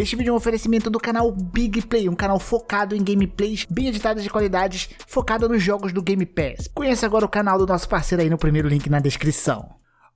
Este vídeo é um oferecimento do canal Big Play, um canal focado em gameplays bem editadas de qualidades, focado nos jogos do Game Pass. Conheça agora o canal do nosso parceiro aí no primeiro link na descrição.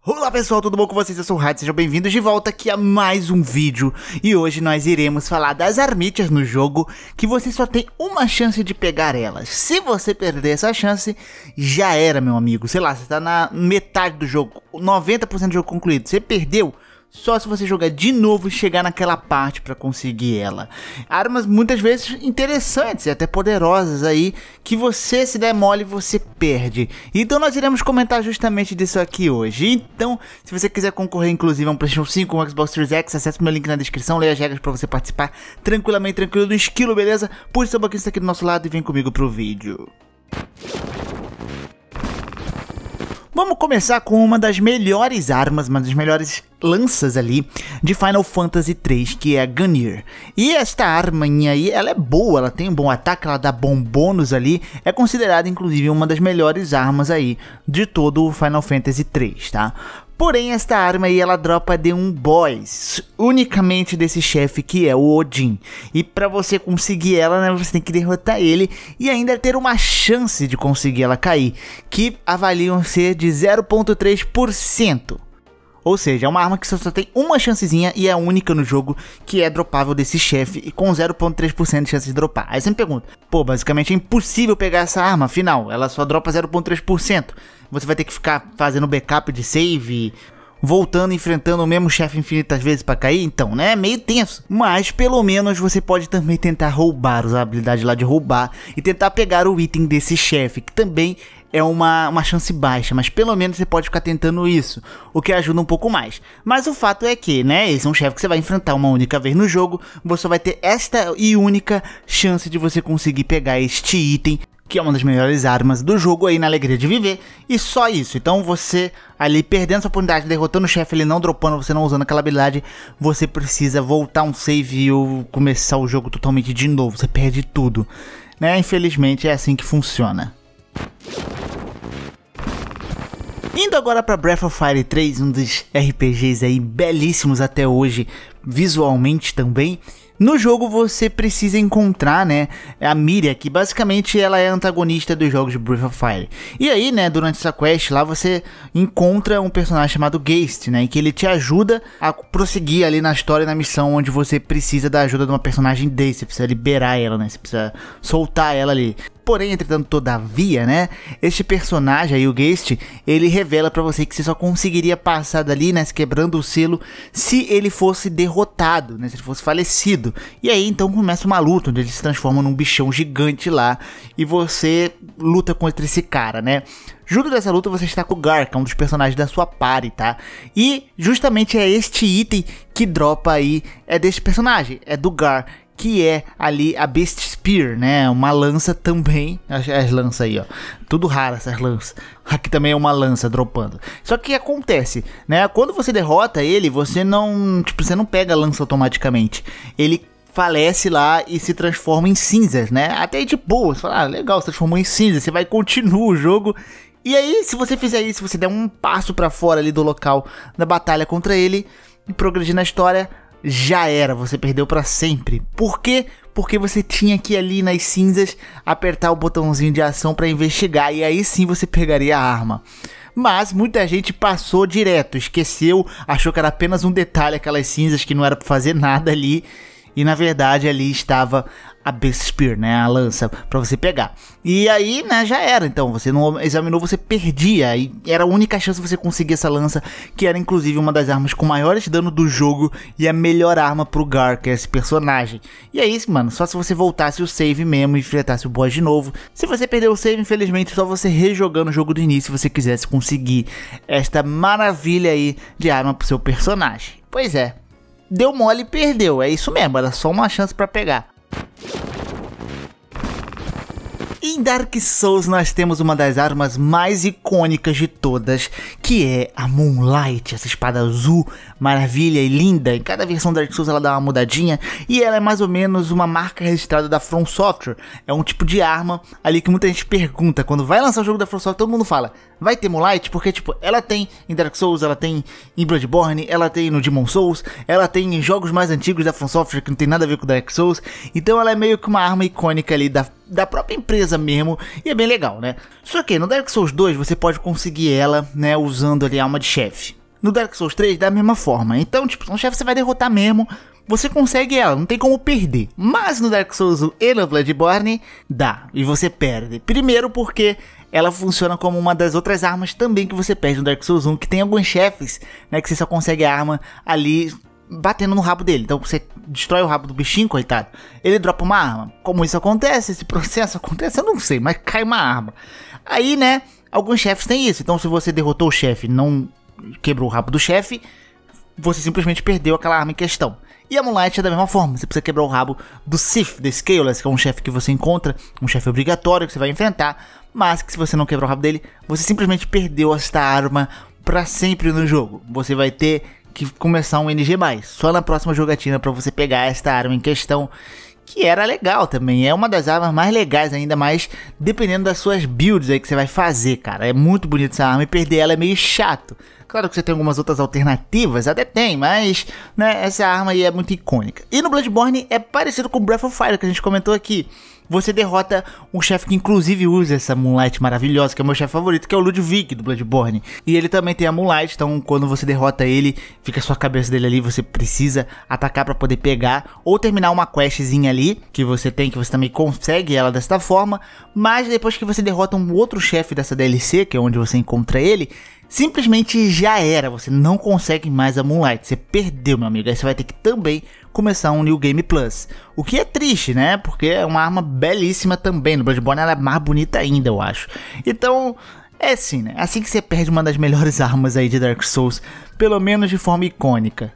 Olá pessoal, tudo bom com vocês? Eu sou o Hyde, sejam bem-vindos de volta aqui a mais um vídeo E hoje nós iremos falar das armitas no jogo Que você só tem uma chance de pegar elas Se você perder essa chance, já era meu amigo Sei lá, você tá na metade do jogo, 90% do jogo concluído Você perdeu, só se você jogar de novo e chegar naquela parte para conseguir ela. Armas muitas vezes interessantes e até poderosas aí que você se der mole você perde. Então nós iremos comentar justamente disso aqui hoje. Então, se você quiser concorrer inclusive a um PlayStation 5 um Xbox Series X, acesse o meu link na descrição, leia as regras para você participar tranquilamente, tranquilo do esquilo, beleza? Puxa seu boquinho aqui do nosso lado e vem comigo pro vídeo. Vamos começar com uma das melhores armas, uma das melhores lanças ali de Final Fantasy 3, que é a Gunir. E esta arma aí, ela é boa, ela tem um bom ataque, ela dá bom bônus ali, é considerada inclusive uma das melhores armas aí de todo o Final Fantasy 3, tá? Porém, esta arma aí ela dropa de um boss, unicamente desse chefe que é o Odin. E para você conseguir ela, né, você tem que derrotar ele e ainda ter uma chance de conseguir ela cair, que avaliam ser de 0.3%. Ou seja, é uma arma que só tem uma chancezinha e é única no jogo que é dropável desse chefe e com 0.3% de chance de dropar. Aí você me pergunta, pô, basicamente é impossível pegar essa arma, afinal, ela só dropa 0.3%. Você vai ter que ficar fazendo backup de save, voltando enfrentando o mesmo chefe infinitas vezes para cair, então, né? É meio tenso. Mas pelo menos você pode também tentar roubar, usar a habilidade lá de roubar e tentar pegar o item desse chefe, que também é uma, uma chance baixa, mas pelo menos você pode ficar tentando isso, o que ajuda um pouco mais. Mas o fato é que, né, esse é um chefe que você vai enfrentar uma única vez no jogo, você vai ter esta e única chance de você conseguir pegar este item que é uma das melhores armas do jogo aí na Alegria de Viver, e só isso. Então você ali perdendo sua oportunidade, derrotando o chefe, ele não dropando, você não usando aquela habilidade, você precisa voltar um save ou começar o jogo totalmente de novo, você perde tudo. Né? Infelizmente é assim que funciona. Indo agora para Breath of Fire 3, um dos RPGs aí belíssimos até hoje, visualmente também. No jogo você precisa encontrar, né, a Miria, que basicamente ela é antagonista dos jogos de Breath of Fire. E aí, né, durante essa quest lá você encontra um personagem chamado Geist, né, que ele te ajuda a prosseguir ali na história, na missão onde você precisa da ajuda de uma personagem desse, você precisa liberar ela, né, você precisa soltar ela ali. Porém, entretanto, todavia, né? Este personagem aí, o Geist, ele revela para você que você só conseguiria passar dali, né? Quebrando o selo, se ele fosse derrotado, né? Se ele fosse falecido. E aí então começa uma luta, onde ele se transforma num bichão gigante lá e você luta contra esse cara, né? Junto dessa luta você está com o Gar, que é um dos personagens da sua party, tá? E justamente é este item que dropa aí, é deste personagem, é do Gar que é ali a Beast Spear, né? Uma lança também. As, as lanças aí, ó. Tudo raro essas lanças. Aqui também é uma lança dropando. Só que acontece, né? Quando você derrota ele, você não, tipo, você não pega a lança automaticamente. Ele falece lá e se transforma em cinzas, né? Até de boa, você fala, ah, legal, se transformou em cinzas, você vai continuar o jogo. E aí, se você fizer isso, você der um passo para fora ali do local da batalha contra ele e progredir na história, já era, você perdeu para sempre. Por quê? Porque você tinha que ali nas cinzas apertar o botãozinho de ação para investigar e aí sim você pegaria a arma. Mas muita gente passou direto, esqueceu, achou que era apenas um detalhe aquelas cinzas que não era para fazer nada ali e na verdade ali estava a spear, né, a lança para você pegar. E aí, né, já era. Então, você não examinou, você perdia. E era a única chance de você conseguir essa lança, que era inclusive uma das armas com maiores dano do jogo e a melhor arma pro Gar, que é esse personagem. E é isso, mano, só se você voltasse o save mesmo e enfrentasse o boss de novo. Se você perdeu o save, infelizmente, só você rejogando o jogo do início se você quisesse conseguir esta maravilha aí de arma pro seu personagem. Pois é, deu mole e perdeu. É isso mesmo, era só uma chance para pegar. Em Dark Souls nós temos uma das armas mais icônicas de todas, que é a Moonlight, essa espada azul, maravilha e linda. Em cada versão Dark Souls ela dá uma mudadinha e ela é mais ou menos uma marca registrada da From Software. É um tipo de arma ali que muita gente pergunta quando vai lançar o jogo da From Software, todo mundo fala: vai ter Moonlight, porque, tipo, ela tem em Dark Souls, ela tem em Bloodborne, ela tem no Demon Souls, ela tem em jogos mais antigos da From Software que não tem nada a ver com Dark Souls. Então ela é meio que uma arma icônica ali da, da própria empresa mesmo, e é bem legal, né? Só que no Dark Souls 2 você pode conseguir ela, né, usando ali a alma de chefe. No Dark Souls 3 da mesma forma. Então, tipo, um chefe você vai derrotar mesmo você consegue ela, não tem como perder. Mas no Dark Souls 1 e no Bloodborne, dá, e você perde. Primeiro porque ela funciona como uma das outras armas também que você perde no Dark Souls 1, que tem alguns chefes, né, que você só consegue a arma ali batendo no rabo dele. Então você destrói o rabo do bichinho, coitado. Ele dropa uma arma. Como isso acontece, esse processo acontece, eu não sei, mas cai uma arma. Aí, né, alguns chefes têm isso. Então se você derrotou o chefe, não quebrou o rabo do chefe, você simplesmente perdeu aquela arma em questão. E a Moonlight é da mesma forma, você precisa quebrar o rabo do Sif, do Scaleless, que é um chefe que você encontra, um chefe obrigatório que você vai enfrentar, mas que se você não quebrar o rabo dele, você simplesmente perdeu esta arma para sempre no jogo. Você vai ter que começar um NG+, só na próxima jogatina para você pegar esta arma em questão que era legal também. É uma das armas mais legais, ainda mais dependendo das suas builds aí que você vai fazer, cara. É muito bonito essa arma e perder ela é meio chato. Claro que você tem algumas outras alternativas, até tem, mas né, essa arma aí é muito icônica. E no Bloodborne é parecido com Breath of Fire que a gente comentou aqui você derrota um chefe que inclusive usa essa Moonlight maravilhosa, que é o meu chefe favorito, que é o Ludwig do Bloodborne. E ele também tem a Moonlight, então quando você derrota ele, fica a sua cabeça dele ali, você precisa atacar para poder pegar ou terminar uma questzinha ali que você tem, que você também consegue ela desta forma, mas depois que você derrota um outro chefe dessa DLC, que é onde você encontra ele, simplesmente já era, você não consegue mais a Moonlight, você perdeu, meu amigo. Aí você vai ter que também começar um New Game Plus. O que é triste, né? Porque é uma arma belíssima também. No Bloodborne ela é mais bonita ainda, eu acho. Então, é assim, né? Assim que você perde uma das melhores armas aí de Dark Souls, pelo menos de forma icônica.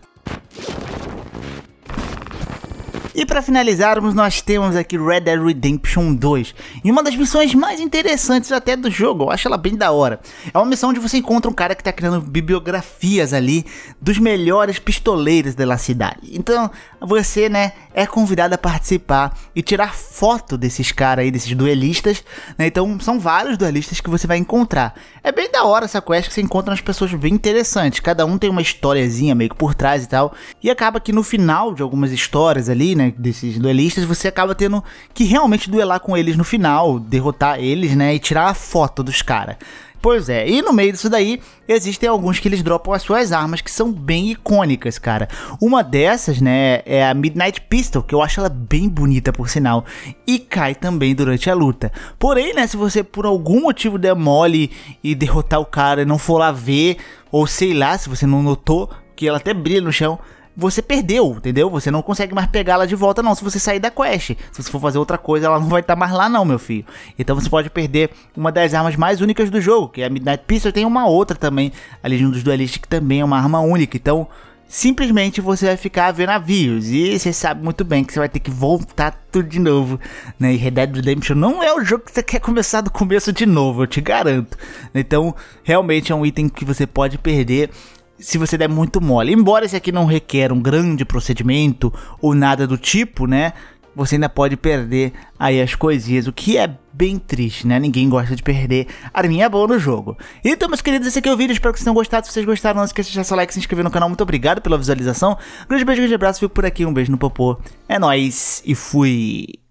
E para finalizarmos, nós temos aqui Red Dead Redemption 2. E uma das missões mais interessantes até do jogo, eu acho ela bem da hora. É uma missão onde você encontra um cara que está criando bibliografias ali dos melhores pistoleiros da cidade. Então, você, né, é convidado a participar e tirar foto desses caras aí, desses duelistas, né? Então, são vários duelistas que você vai encontrar. É bem da hora essa quest que você encontra umas pessoas bem interessantes. Cada um tem uma historiazinha meio que por trás e tal. E acaba que no final de algumas histórias ali, né, né, desses duelistas, você acaba tendo que realmente duelar com eles no final, derrotar eles, né, e tirar a foto dos caras. Pois é, e no meio disso daí, existem alguns que eles dropam as suas armas que são bem icônicas, cara. Uma dessas, né, é a Midnight Pistol, que eu acho ela bem bonita por sinal, e cai também durante a luta. Porém, né, se você por algum motivo der mole e derrotar o cara e não for lá ver, ou sei lá, se você não notou que ela até brilha no chão, você perdeu, entendeu? Você não consegue mais pegá-la de volta, não. Se você sair da quest, se você for fazer outra coisa, ela não vai estar tá mais lá, não, meu filho. Então você pode perder uma das armas mais únicas do jogo, que é a Midnight Pistol. Tem uma outra também, ali junto dos Duelistas, que também é uma arma única. Então, simplesmente você vai ficar a ver navios. E você sabe muito bem que você vai ter que voltar tudo de novo. Né? E Red Dead Redemption não é o jogo que você quer começar do começo de novo, eu te garanto. Então, realmente é um item que você pode perder se você der muito mole. Embora esse aqui não requer um grande procedimento ou nada do tipo, né? Você ainda pode perder aí as coisinhas, o que é bem triste, né? Ninguém gosta de perder arminha boa no jogo. Então, meus queridos, esse aqui é o vídeo. Espero que vocês tenham gostado. Se vocês gostaram, não esqueça de deixar seu like, se inscrever no canal. Muito obrigado pela visualização. Grande beijo, grande abraço. Fico por aqui. Um beijo no popô. É nóis e fui.